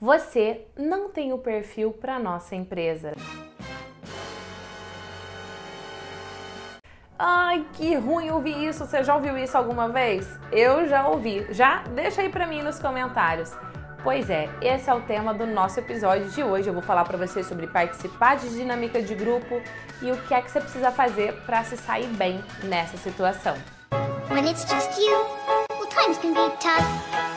você não tem o perfil para nossa empresa. Ai, que ruim ouvir isso. Você já ouviu isso alguma vez? Eu já ouvi. Já deixa aí para mim nos comentários. Pois é, esse é o tema do nosso episódio de hoje. Eu vou falar para você sobre participar de dinâmica de grupo e o que é que você precisa fazer para se sair bem nessa situação. When it's just you, well, times can be tough.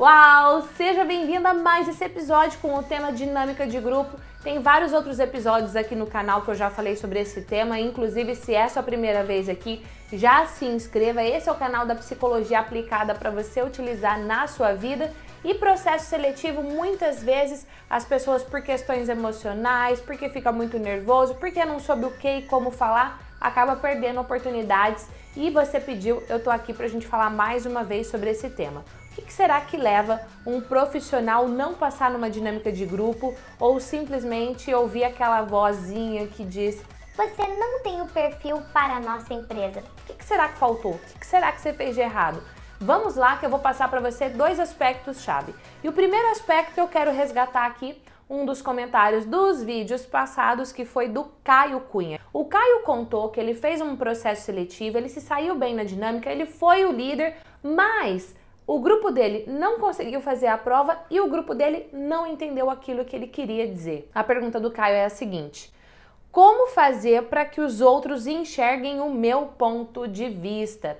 Uau! Seja bem-vinda a mais esse episódio com o tema dinâmica de grupo. Tem vários outros episódios aqui no canal que eu já falei sobre esse tema, inclusive se é sua primeira vez aqui, já se inscreva. Esse é o canal da psicologia aplicada para você utilizar na sua vida. E processo seletivo, muitas vezes as pessoas por questões emocionais, porque fica muito nervoso, porque não soube o que e como falar, acaba perdendo oportunidades. E você pediu, eu tô aqui pra gente falar mais uma vez sobre esse tema. O que será que leva um profissional não passar numa dinâmica de grupo ou simplesmente ouvir aquela vozinha que diz você não tem o perfil para a nossa empresa? O que será que faltou? O que será que você fez de errado? Vamos lá que eu vou passar para você dois aspectos chave. E o primeiro aspecto eu quero resgatar aqui um dos comentários dos vídeos passados que foi do Caio Cunha. O Caio contou que ele fez um processo seletivo, ele se saiu bem na dinâmica, ele foi o líder, mas o grupo dele não conseguiu fazer a prova e o grupo dele não entendeu aquilo que ele queria dizer. A pergunta do Caio é a seguinte: como fazer para que os outros enxerguem o meu ponto de vista?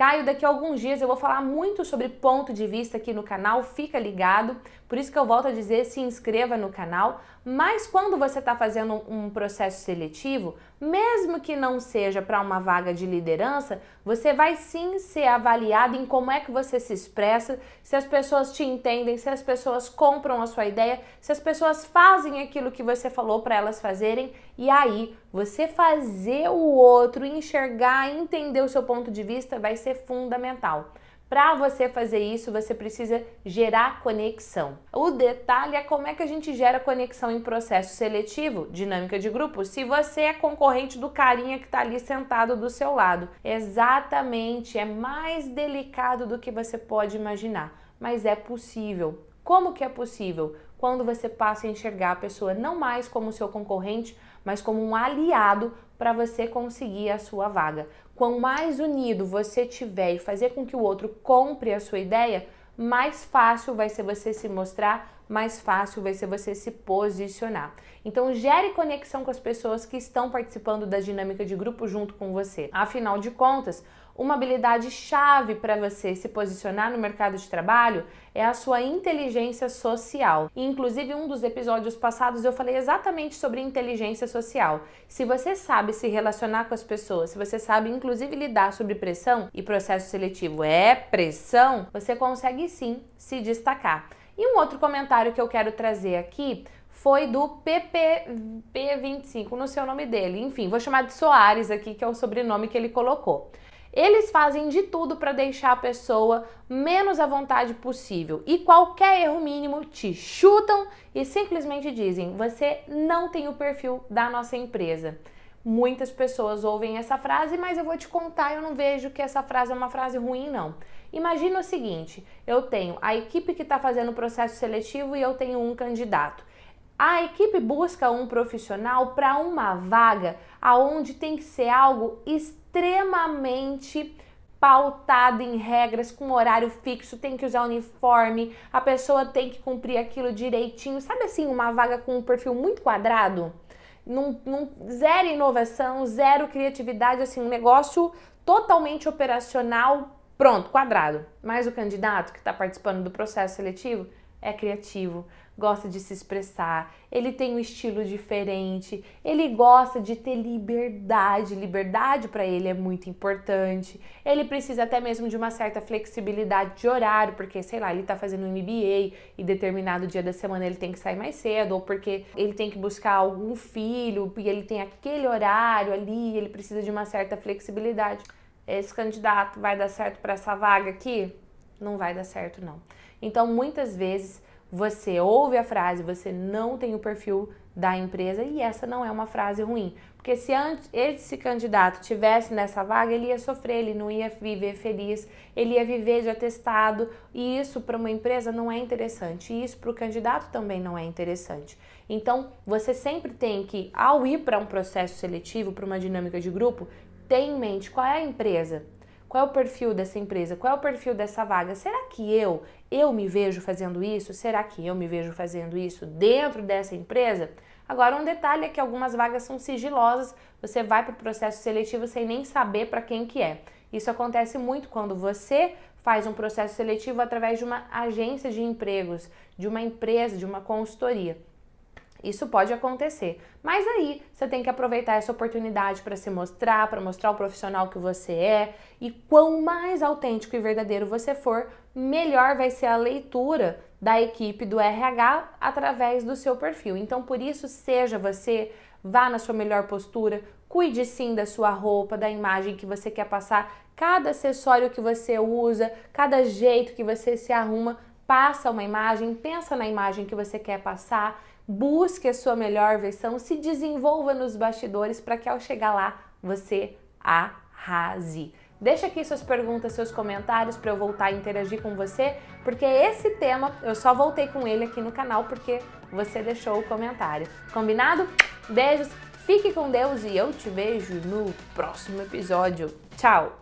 Caio, daqui a alguns dias eu vou falar muito sobre ponto de vista aqui no canal, fica ligado. Por isso que eu volto a dizer, se inscreva no canal. Mas quando você está fazendo um processo seletivo, mesmo que não seja para uma vaga de liderança, você vai sim ser avaliado em como é que você se expressa, se as pessoas te entendem, se as pessoas compram a sua ideia, se as pessoas fazem aquilo que você falou para elas fazerem. E aí você fazer o outro enxergar, entender o seu ponto de vista vai ser fundamental. Para você fazer isso, você precisa gerar conexão. O detalhe é como é que a gente gera conexão em processo seletivo, dinâmica de grupo, se você é concorrente do carinha que está ali sentado do seu lado. Exatamente, é mais delicado do que você pode imaginar, mas é possível. Como que é possível? Quando você passa a enxergar a pessoa não mais como seu concorrente, mas como um aliado para você conseguir a sua vaga. Quanto mais unido você tiver e fazer com que o outro compre a sua ideia, mais fácil vai ser você se mostrar, mais fácil vai ser você se posicionar. Então gere conexão com as pessoas que estão participando da dinâmica de grupo junto com você. Afinal de contas, uma habilidade chave para você se posicionar no mercado de trabalho é a sua inteligência social. E, inclusive, um dos episódios passados eu falei exatamente sobre inteligência social. Se você sabe se relacionar com as pessoas, se você sabe inclusive lidar sobre pressão e processo seletivo é pressão, você consegue sim se destacar. E um outro comentário que eu quero trazer aqui foi do PPP25, não sei o nome dele. Enfim, vou chamar de Soares aqui, que é o sobrenome que ele colocou. Eles fazem de tudo para deixar a pessoa menos à vontade possível e qualquer erro mínimo te chutam e simplesmente dizem: "Você não tem o perfil da nossa empresa". Muitas pessoas ouvem essa frase, mas eu vou te contar, eu não vejo que essa frase é uma frase ruim não. Imagina o seguinte, eu tenho a equipe que está fazendo o processo seletivo e eu tenho um candidato. A equipe busca um profissional para uma vaga aonde tem que ser algo extremamente pautado em regras, com horário fixo, tem que usar uniforme, a pessoa tem que cumprir aquilo direitinho. Sabe assim, uma vaga com um perfil muito quadrado? Num, num, zero inovação, zero criatividade, assim, um negócio totalmente operacional, pronto, quadrado. Mas o candidato que está participando do processo seletivo é criativo, gosta de se expressar, ele tem um estilo diferente, ele gosta de ter liberdade. Liberdade para ele é muito importante. Ele precisa até mesmo de uma certa flexibilidade de horário, porque sei lá, ele está fazendo um MBA e determinado dia da semana ele tem que sair mais cedo, ou porque ele tem que buscar algum filho e ele tem aquele horário ali, ele precisa de uma certa flexibilidade. Esse candidato vai dar certo para essa vaga aqui? não vai dar certo não. Então, muitas vezes você ouve a frase, você não tem o perfil da empresa e essa não é uma frase ruim, porque se esse candidato tivesse nessa vaga, ele ia sofrer, ele não ia viver feliz, ele ia viver de atestado, e isso para uma empresa não é interessante, e isso para o candidato também não é interessante. Então, você sempre tem que, ao ir para um processo seletivo, para uma dinâmica de grupo, ter em mente qual é a empresa, qual é o perfil dessa empresa? Qual é o perfil dessa vaga? Será que eu, eu me vejo fazendo isso? Será que eu me vejo fazendo isso dentro dessa empresa? Agora, um detalhe é que algumas vagas são sigilosas, você vai para o processo seletivo sem nem saber para quem que é. Isso acontece muito quando você faz um processo seletivo através de uma agência de empregos, de uma empresa, de uma consultoria. Isso pode acontecer. Mas aí você tem que aproveitar essa oportunidade para se mostrar, para mostrar o profissional que você é. E quanto mais autêntico e verdadeiro você for, melhor vai ser a leitura da equipe do RH através do seu perfil. Então, por isso, seja você, vá na sua melhor postura, cuide sim da sua roupa, da imagem que você quer passar, cada acessório que você usa, cada jeito que você se arruma passa uma imagem, pensa na imagem que você quer passar, busque a sua melhor versão, se desenvolva nos bastidores para que ao chegar lá você arrase. Deixa aqui suas perguntas, seus comentários para eu voltar a interagir com você, porque esse tema eu só voltei com ele aqui no canal porque você deixou o comentário. Combinado? Beijos, fique com Deus e eu te vejo no próximo episódio. Tchau!